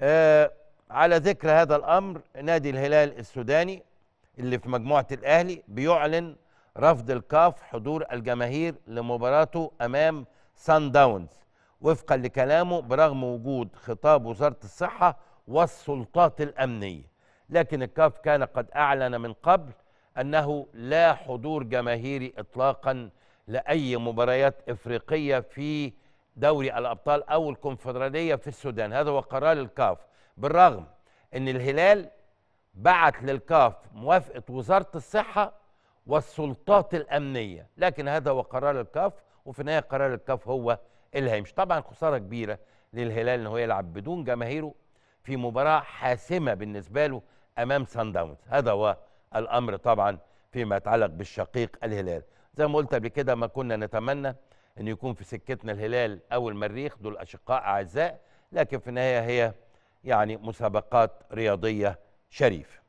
آه على ذكر هذا الأمر نادي الهلال السوداني اللي في مجموعة الأهلي بيعلن رفض الكاف حضور الجماهير لمباراته أمام سان داونز وفقا لكلامه برغم وجود خطاب وزارة الصحة والسلطات الأمنية لكن الكاف كان قد أعلن من قبل أنه لا حضور جماهيري إطلاقا لأي مباريات إفريقية في دوري الأبطال أو الكونفدرالية في السودان هذا هو قرار الكاف بالرغم أن الهلال بعت للكاف موافقة وزارة الصحة والسلطات الأمنية لكن هذا هو قرار الكاف وفي النهاية قرار الكاف هو اللي هيمشي طبعا خسارة كبيرة للهلال أنه يلعب بدون جماهيره في مباراة حاسمة بالنسبة له أمام سان داونز هذا هو الأمر طبعا فيما يتعلق بالشقيق الهلال زي ما قلت قبل كده ما كنا نتمنى ان يكون في سكتنا الهلال او المريخ دول اشقاء اعزاء لكن في النهايه هي يعني مسابقات رياضيه شريفه